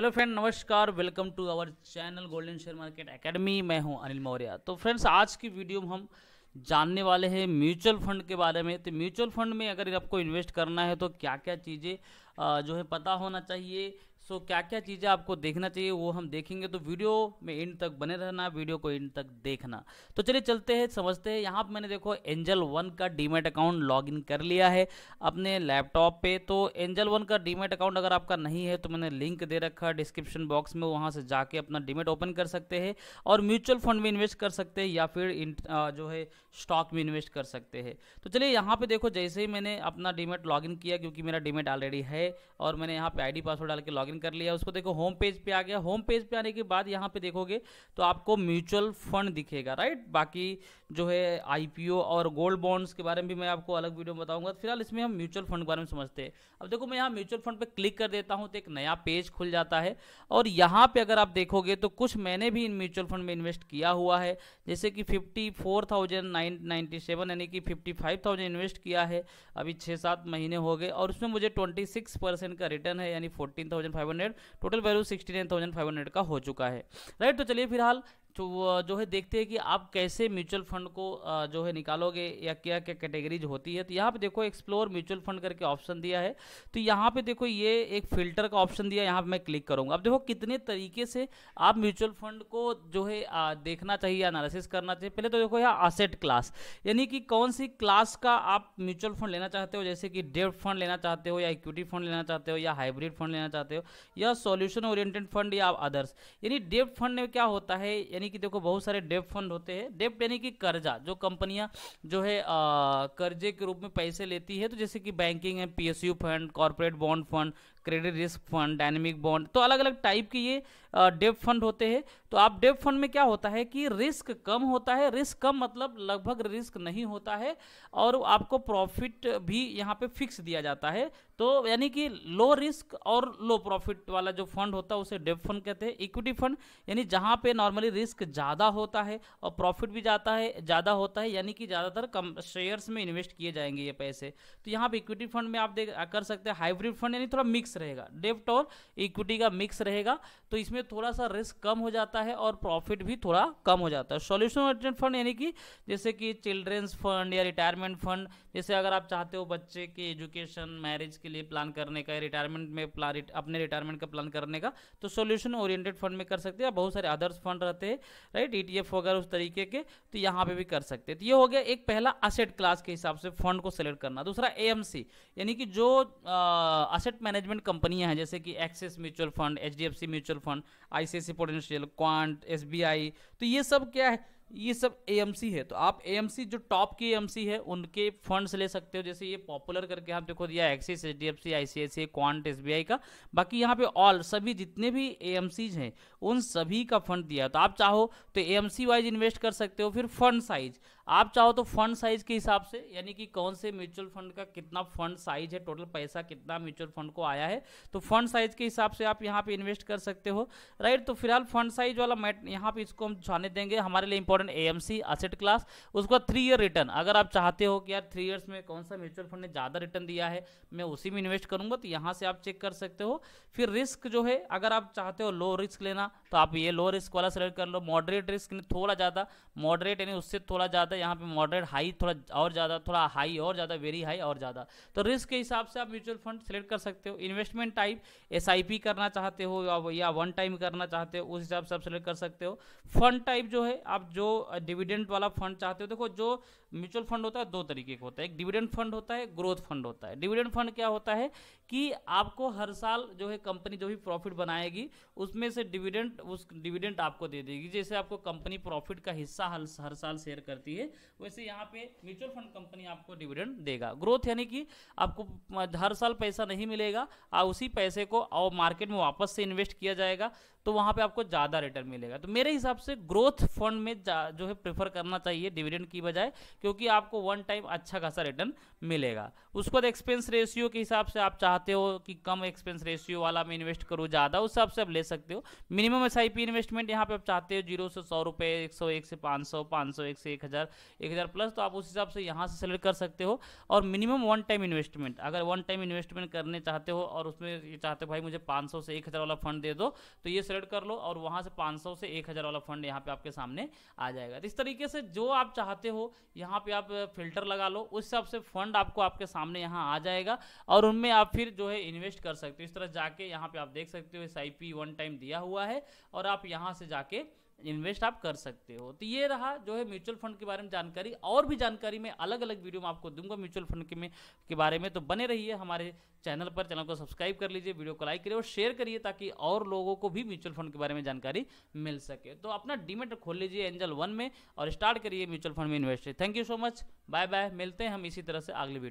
hello friend नमस्कार welcome to our channel golden share market academy मैं हूं अनिल मौर्य तो फ्रेंड्स आज की वीडियो में हम जानने वाले हैं म्यूचुअल फंड के बारे में तो म्यूचुअल फंड में अगर आपको इन्वेस्ट करना है तो क्या क्या चीज़ें जो है पता होना चाहिए सो so, क्या क्या चीज़ें आपको देखना चाहिए वो हम देखेंगे तो वीडियो में एंड तक बने रहना वीडियो को एंड तक देखना तो चलिए चलते हैं समझते हैं यहाँ पर मैंने देखो एंजल वन का डीमेट अकाउंट लॉगिन कर लिया है अपने लैपटॉप पे तो एंजल वन का डीमेट अकाउंट अगर आपका नहीं है तो मैंने लिंक दे रखा डिस्क्रिप्शन बॉक्स में वहाँ से जाके अपना डीमेट ओपन कर सकते हैं और म्यूचुअल फंड में इन्वेस्ट कर सकते हैं या फिर जो है स्टॉक में इन्वेस्ट कर सकते हैं तो चलिए यहाँ पर देखो जैसे ही मैंने अपना डीमेट लॉगिन किया क्योंकि मेरा डीमेट ऑलरेडी है और मैंने यहाँ पर आई पासवर्ड डाल के लॉगिन कर लिया उसको देखो होम पेज पे आ गया होम पेज पे आने के बाद यहाँ पे देखोगे तो आपको म्यूचुअल फंड दिखेगा राइट बाकी जो है आईपीओ और गोल्ड बॉन्ड्स के बारे में भी मैं आपको अलग वीडियो में बताऊंगा फिलहाल इसमें हम म्यूचुअल फंड के बारे में समझते हैं अब देखो मैं यहाँ म्यूचुअल फंड पर क्लिक कर देता हूँ तो एक नया पेज खुल जाता है और यहाँ पर अगर आप देखोगे तो कुछ मैंने भी इन म्यूचुअल फंड में इन्वेस्ट किया हुआ है जैसे कि फिफ्टी यानी कि फिफ्टी इन्वेस्ट किया है अभी छः सात महीने हो गए और उसमें मुझे ट्वेंटी का रिटर्न है यानी fourteen five hundred total value sixty nine thousand five hundred का हो चुका है राइट तो चलिए फिलहाल तो जो है देखते हैं कि आप कैसे म्यूचुअल फंड को जो है निकालोगे या क्या क्या कैटेगरीज होती है तो यहाँ पे देखो एक्सप्लोर म्यूचुअल फंड करके ऑप्शन दिया है तो यहाँ पे देखो ये एक फिल्टर का ऑप्शन दिया यहाँ पे मैं क्लिक करूँगा अब देखो कितने तरीके से आप म्यूचुअल फंड को जो है देखना चाहिए एनालिसिस करना चाहिए पहले तो देखो यहाँ असेट क्लास यानी कि कौन सी क्लास का आप म्यूचुअल फंड लेना चाहते हो जैसे कि डेप्ट फंड लेना चाहते हो या इक्विटी फंड लेना चाहते हो या हाइब्रिड फंड लेना चाहते हो या सोल्यूशन ओरिएटेड फंड या अदर्स यानी डेप्ट फंड में क्या होता है यानी कि देखो बहुत सारे डेप फंड होते हैं डेप्ट यानी कि कर्जा जो कंपनियां जो है कर्जे के रूप में पैसे लेती है तो जैसे कि बैंकिंग है PSU fund corporate bond fund credit risk fund dynamic bond तो अलग अलग टाइप के ये डेप फंड होते हैं तो आप डेप फंड में क्या होता है कि रिस्क कम होता है रिस्क कम मतलब लगभग रिस्क नहीं होता है और आपको प्रॉफिट भी यहाँ पे फिक्स दिया जाता है तो यानी कि लो रिस्क और लो प्रॉफिट वाला जो फंड होता है उसे डेप फंड कहते हैं इक्विटी फंड यानी जहाँ पे नॉर्मली रिस्क ज़्यादा होता है और प्रॉफिट भी जाता है ज़्यादा होता है यानी कि ज़्यादातर कम शेयर्स में इन्वेस्ट किए जाएंगे ये पैसे तो यहाँ पर इक्विटी फंड में आप देख कर सकते हैं हाइब्रिड फंड यानी थोड़ा मिक्स मिक्स रहेगा डेप्ट और इक्विटी का मिक्स रहेगा तो इसमें थोड़ा सा रिस्क कम हो जाता है और प्रॉफिट भी थोड़ा कम हो जाता है सोल्यूशन ओरिएंटेड फंड यानी कि जैसे कि चिल्ड्रेंस फंड या रिटायरमेंट फंड जैसे अगर आप चाहते हो बच्चे के एजुकेशन मैरिज के लिए प्लान करने का रिटायरमेंट में प्लान अपने रिटायरमेंट का प्लान करने का तो सोल्यूशन ओरिएंटेड फंड में कर सकते हैं बहुत सारे अदर्स फंड रहते हैं राइट ई e वगैरह उस तरीके के तो यहाँ पर भी कर सकते हैं तो ये हो गया एक पहला असेट क्लास के हिसाब से फंड को सेलेक्ट करना दूसरा ए यानी कि जो असेट मैनेजमेंट डिफरेंट कंपनियां हैं जैसे कि Axis mutual fund H mutual fund I C potential Quant S तो ये सब क्या है ये सब ए है तो आप ए जो टॉप की ए है उनके फंड्स ले सकते हो जैसे ये पॉपुलर करके आप देखो दिया Axis H D F C I C I C quant S B I का बाकी यहाँ पे ऑल सभी जितने भी ए हैं उन सभी का फंड दिया तो आप चाहो तो ए वाइज इन्वेस्ट कर सकते हो फिर फंड साइज आप चाहो तो फंड साइज के हिसाब से यानी कि कौन से म्यूचुअल फंड का कितना फंड साइज है टोटल पैसा कितना म्यूचुअल फंड को आया है तो फंड साइज के हिसाब से आप यहाँ पे इन्वेस्ट कर सकते हो राइट तो फिलहाल फंड साइज वाला मैट यहाँ पे इसको हम जाने देंगे हमारे लिए important for N AMC asset class उसके बाद थ्री ईयर रिटर्न अगर आप चाहते हो कि यार थ्री ईयर्स में कौन सा म्यूचुअल फंड ने ज़्यादा रिटर्न दिया है मैं उसी में इन्वेस्ट करूंगा तो यहाँ से आप चेक कर सकते हो फिर रिस्क जो है अगर आप चाहते हो लो रिस्क लेना तो आप ये लो रिस्क वाला सेलेक्ट कर लो मॉडरेट रिस्क थोड़ा ज़्यादा मॉडरेट यानी उससे थोड़ा ज़्यादा यहाँ पर मॉडरेट हाई थोड़ा और ज़्यादा थोड़ा हाई और ज़्यादा वेरी हाई और ज़्यादा तो रिस्क के हिसाब से आप म्यूचुअल फंड सेलेक्ट कर सकते हो इन्वेस्टमेंट टाइप एस करना चाहते हो या वन टाइम करना चाहते हो उस हिसाब से आप सेलेक्ट कर सकते हो फंड टाइप जो है आप जो डिविडेंड वाला फंड चाहते हो देखो जो म्यूचुअल फंड होता है दो तरीके का होता है एक डिविडेंड फंड होता है ग्रोथ फंड होता है डिविडेंड फंड क्या होता है कि आपको हर साल जो है कंपनी जो भी प्रॉफिट बनाएगी उसमें से डिविडेंड उस डिविडेंड आपको दे देगी जैसे आपको कंपनी प्रॉफिट का हिस्सा हर, साल शेयर करती है वैसे यहाँ पे म्यूचुअल फंड कंपनी आपको डिविडेंड देगा ग्रोथ यानी कि आपको हर साल पैसा नहीं मिलेगा और उसी पैसे को और मार्केट में वापस से इन्वेस्ट किया जाएगा तो वहां पे आपको ज़्यादा रिटर्न मिलेगा तो मेरे हिसाब से ग्रोथ फंड में जो है प्रेफर करना चाहिए डिविडेंड की बजाय क्योंकि आपको वन टाइम अच्छा खासा रिटर्न मिलेगा उसके बाद एक्सपेंस रेशियो के हिसाब से आप चाहते हो कि कम एक्सपेंस रेशियो वाला मैं इन्वेस्ट करूँ ज़्यादा उस हिसाब से आप ले सकते हो मिनिमम एस इन्वेस्टमेंट यहाँ पे आप चाहते हो जीरो से सौ रुपये एक सौ एक से पाँच सौ पांच सौ एक से एक हज़ार एक हज़ार प्लस तो आप उस हिसाब से यहाँ से सेलेक्ट कर सकते हो और मिनिमम वन टाइम इन्वेस्टमेंट अगर वन टाइम इन्वेस्टमेंट करने चाहते हो और उसमें ये चाहते हो भाई मुझे पाँच सौ से एक हज़ार वाला फंड दे दो तो ये सेलेक्ट कर लो और वहाँ से 500 से 1000 वाला फंड यहाँ पे आपके सामने आ जाएगा तो इस तरीके से जो आप चाहते हो यहाँ पे आप फिल्टर लगा लो उस हिसाब से फंड आपको आपके सामने यहाँ आ जाएगा और उनमें आप फिर जो है इन्वेस्ट कर सकते हो इस तरह जाके यहाँ पे आप देख सकते हो एस वन टाइम दिया हुआ है और आप यहाँ से जाके इन्वेस्ट आप कर सकते हो तो ये रहा जो है म्यूचुअल फंड के बारे में जानकारी और भी जानकारी मैं अलग अलग वीडियो में आपको दूंगा म्यूचुअल फंड के में के बारे में तो बने रहिए हमारे चैनल पर चैनल को सब्सक्राइब कर लीजिए वीडियो को लाइक करिए और शेयर करिए ताकि और लोगों को भी म्यूचुअल फंड के बारे में जानकारी मिल सके तो अपना डीमेट खोल लीजिए एंजल वन में और स्टार्ट करिए म्यूचुअल फंड में invest thank you so much bye bye मिलते हैं हम इसी तरह से अगले वीडियो